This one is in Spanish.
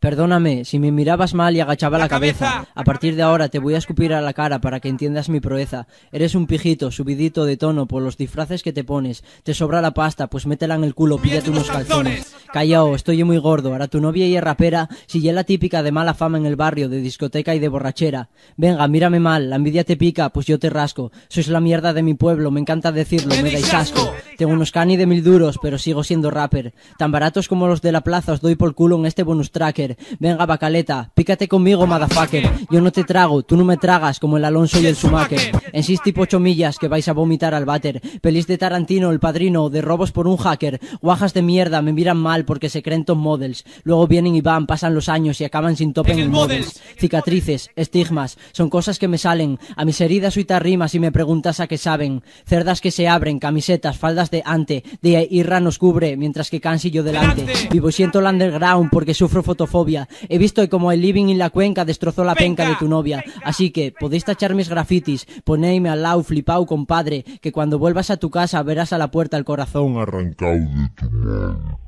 Perdóname si me mirabas mal y agachaba la, cabeza. A partir de ahora te voy a escupir a la cara para que entiendas mi proeza. Eres un pijito, subidito de tono por los disfraces que te pones. Te sobra la pasta, pues métela en el culo, píllate unos calzones. Callao, estoy muy gordo. Ahora tu novia y es rapera, si ya la típica de mala fama en el barrio, de discoteca y de borrachera. Venga, mírame mal, la envidia te pica, pues yo te rasco. Sois la mierda de mi pueblo, me encanta decirlo, me, dais asco. Tengo unos cani de mil duros, pero sigo siendo rapper. Tan baratos como los de la plaza os doy por culo en este bonus tracker. Venga, Bacaleta, pícate conmigo, motherfucker. Yo no te trago, tú no me tragas, como el Alonso y el Schumacher. En tipo millas que vais a vomitar al váter. Pelis de Tarantino, el padrino, de robos por un hacker. Guajas de mierda, me miran mal porque se creen top models. Luego vienen y van, pasan los años y acaban sin tope en, el models. Cicatrices, estigmas, son cosas que me salen. A mis heridas soy rimas y me preguntas a qué saben. Cerdas que se abren, camisetas, faldas de ante. De Irra nos cubre, mientras que yo delante. Vivo y siento el underground porque sufro fotofobia He visto como el living in la cuenca destrozó la penca, de tu novia. Así que podéis tachar mis grafitis, Poneime al lado flipao, compadre, que cuando vuelvas a tu casa verás a la puerta el corazón arrancado de tu